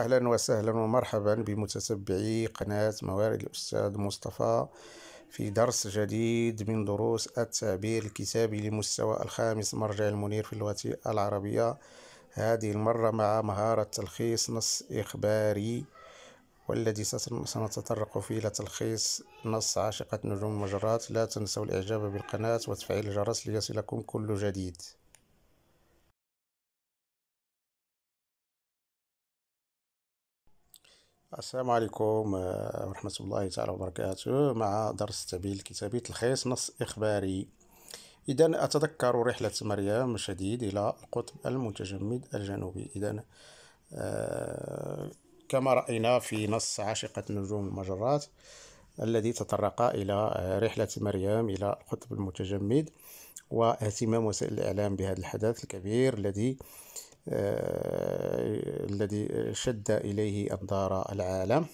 اهلا وسهلا ومرحبا بمتتبعي قناه موارد الاستاذ مصطفى في درس جديد من دروس التعبير الكتابي لمستوى الخامس مرجع المنير في اللغه العربيه هذه المره مع مهاره تلخيص نص اخباري والذي سنتطرق فيه إلى تلخيص نص عاشقة نجوم المجرات لا تنسوا الإعجاب بالقناة وتفعيل الجرس ليصلكم كل جديد السلام عليكم آه، ورحمة الله تعالى وبركاته مع درس تبيل الكتابي تلخيص نص إخباري إذا أتذكر رحلة مريم شديد إلى القطب المتجمد الجنوبي إذا آه، كما رأينا في نص عاشقة نجوم المجرات الذي تطرق إلى آه، رحلة مريم إلى القطب المتجمد واهتمام وسائل الإعلام بهذا الحدث الكبير الذي آه آه، الذي شد إليه أنظار العالم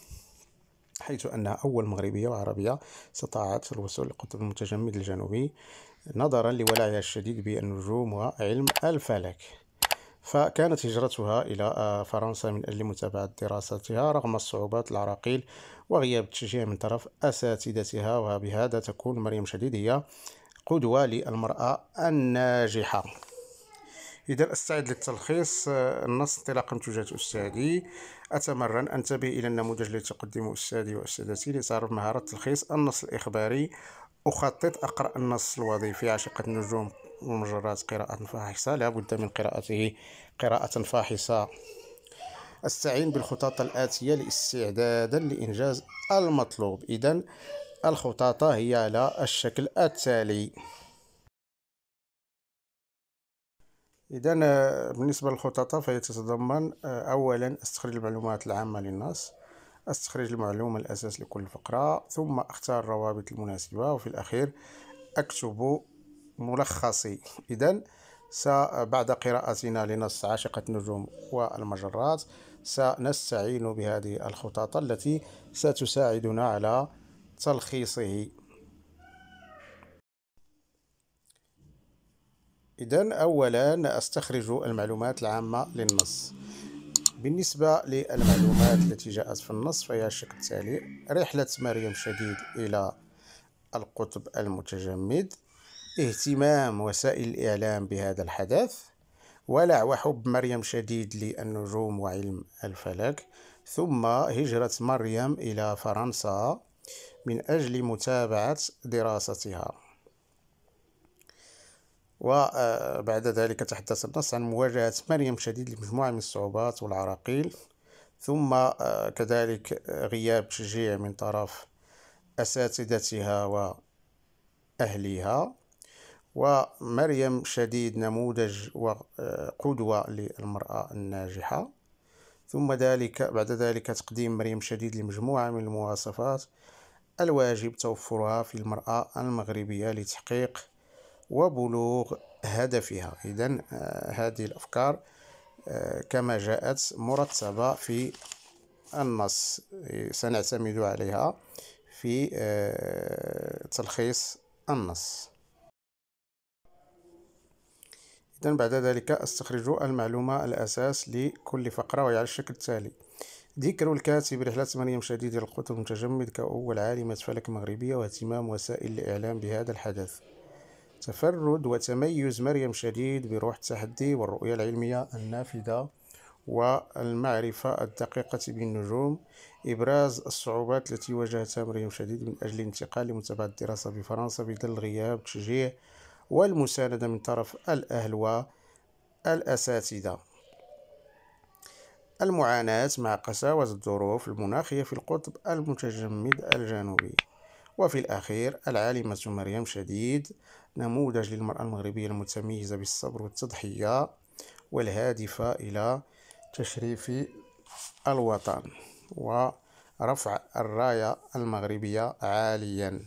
حيث أنها أول مغربية وعربية استطاعت الوصول للقطب المتجمد الجنوبي نظرا لولعها الشديد بالنجوم وعلم الفلك فكانت هجرتها إلى آه، فرنسا من أجل متابعة دراستها رغم الصعوبات العراقيل وغياب التشجيع من طرف أساتذتها وبهذا تكون مريم شديد هي قدوة للمرأة الناجحة إذا أستعد للتلخيص النص انطلاق منتوجات أستاذي أتمرن أنتبه إلى النموذج الذي تقدمه أستاذي وأستاذتي لتعرف مهارة تلخيص النص الإخباري أخطط أقرأ النص الوظيفي عشقة النجوم ومجرات قراءة فاحصة لابد من قراءته قراءة فاحصة أستعين بالخطط الآتية لاستعدادا لإنجاز المطلوب إذا الخطاطة هي على الشكل التالي إذا آه، بالنسبة للخططة فهي تتضمن آه، أولا استخرج المعلومات العامة للنص استخرج المعلومة الأساس لكل فقرة ثم أختار الروابط المناسبة وفي الأخير أكتب ملخصي إذا بعد قراءتنا لنص عاشقة النجوم والمجرات سنستعين بهذه الخطط التي ستساعدنا على تلخيصه إذا أولا أستخرج المعلومات العامة للنص بالنسبة للمعلومات التي جاءت في النص فهي الشكل التالي رحلة مريم شديد إلى القطب المتجمد اهتمام وسائل الإعلام بهذا الحدث ولع وحب مريم شديد للنجوم وعلم الفلك ثم هجرة مريم إلى فرنسا من أجل متابعة دراستها وبعد ذلك تحدث النص عن مواجهة مريم شديد لمجموعة من الصعوبات والعراقيل ثم آه، كذلك آه، غياب تشجيع من طرف أساتذتها وأهلها ومريم شديد نموذج وقدوة آه، للمرأة الناجحة ثم ذلك بعد ذلك تقديم مريم شديد لمجموعة من المواصفات الواجب توفرها في المرأة المغربية لتحقيق وبلوغ هدفها إذا آه، هذه الأفكار آه، كما جاءت مرتبة في النص سنعتمد عليها في آه، تلخيص النص إذا بعد ذلك استخرج المعلومة الأساس لكل فقرة وهي على الشكل التالي ذكر الكاتب رحلة مريم شديد القطب المتجمد كأول عالمة فلك مغربية واهتمام وسائل الإعلام بهذا الحدث تفرد وتميز مريم شديد بروح التحدي والرؤية العلمية النافذة والمعرفة الدقيقة بالنجوم إبراز الصعوبات التي واجهتها مريم شديد من أجل الانتقال لمتابعة الدراسة في فرنسا بدل الغياب تشجيع والمساندة من طرف الأهل والأساتذة المعاناة مع قساوة الظروف المناخية في القطب المتجمد الجنوبي وفي الأخير العالمة مريم شديد نموذج للمرأة المغربية المتميزة بالصبر والتضحية والهادفة إلى تشريف الوطن ورفع الراية المغربية عاليا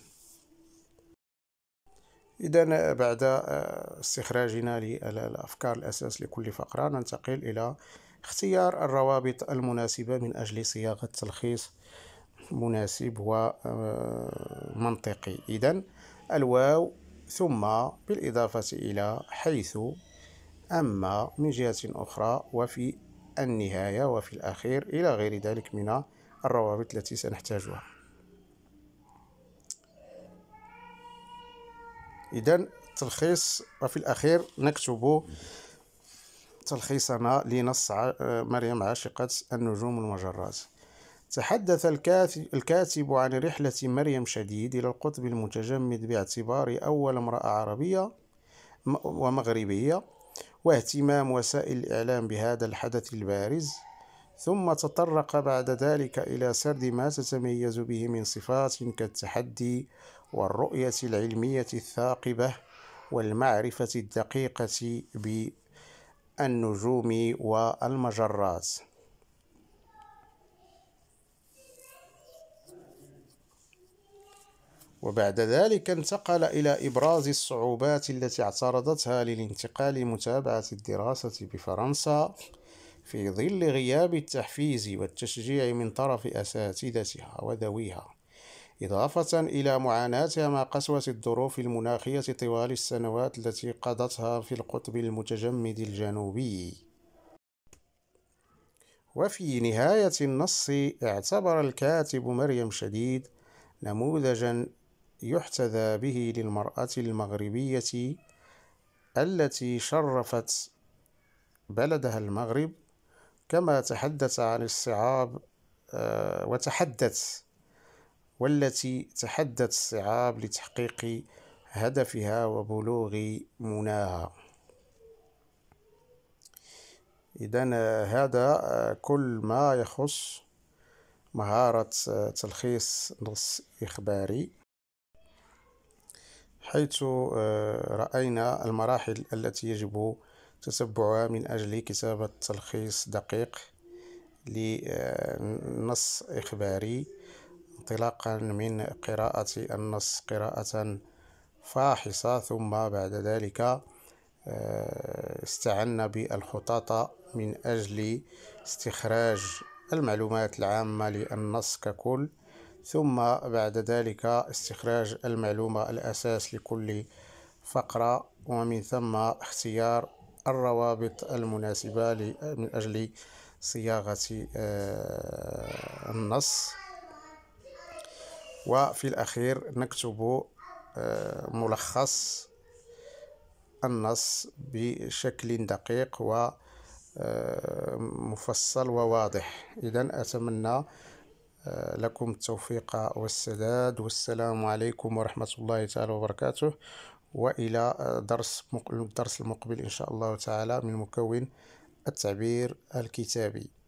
إذا بعد آه، استخراجنا للأفكار الأساس لكل فقرة ننتقل إلى اختيار الروابط المناسبة من أجل صياغة تلخيص مناسب ومنطقي آه، إذا الواو ثم بالإضافة إلى حيث أما من جهة أخرى وفي النهاية وفي الأخير إلى غير ذلك من الروابط التي سنحتاجها إذا تلخيص وفي الأخير نكتب تلخيصنا لنص آه، مريم عاشقة النجوم والمجرات تحدث الكاتب عن رحلة مريم شديد إلى القطب المتجمد باعتبار أول امرأة عربية ومغربية واهتمام وسائل الإعلام بهذا الحدث البارز ثم تطرق بعد ذلك إلى سرد ما تتميز به من صفات كالتحدي والرؤية العلمية الثاقبة والمعرفة الدقيقة بالنجوم والمجرات وبعد ذلك انتقل إلى إبراز الصعوبات التي اعترضتها للانتقال لمتابعة الدراسة بفرنسا في ظل غياب التحفيز والتشجيع من طرف أساتذتها وذويها إضافة إلى معاناتها مع قسوة الظروف المناخية طوال السنوات التي قضتها في القطب المتجمد الجنوبي وفي نهاية النص اعتبر الكاتب مريم شديد نموذجا يحتذى به للمرأة المغربية التي شرفت بلدها المغرب كما تحدث عن الصعاب آه، وتحدث والتي تحدت الصعاب لتحقيق هدفها وبلوغ مناها إذا هذا آه، كل ما يخص مهارة آه، تلخيص نص إخباري حيث آه، رأينا المراحل التي يجب تتبعها من أجل كتابة تلخيص دقيق لنص آه، إخباري انطلاقا من قراءة النص قراءة فاحصة ثم بعد ذلك آه، استعنا بالخطاطة من أجل استخراج المعلومات العامة للنص ككل ثم بعد ذلك استخراج المعلومة الأساس لكل فقرة ومن ثم اختيار الروابط المناسبة من أجل صياغة آه، النص وفي الأخير نكتب آه، ملخص النص بشكل دقيق ومفصل آه، وواضح إذا أتمنى آه، لكم التوفيق والسداد والسلام عليكم ورحمة الله تعالى وبركاته وإلى درس الدرس المقبل إن شاء الله تعالى من مكون التعبير الكتابي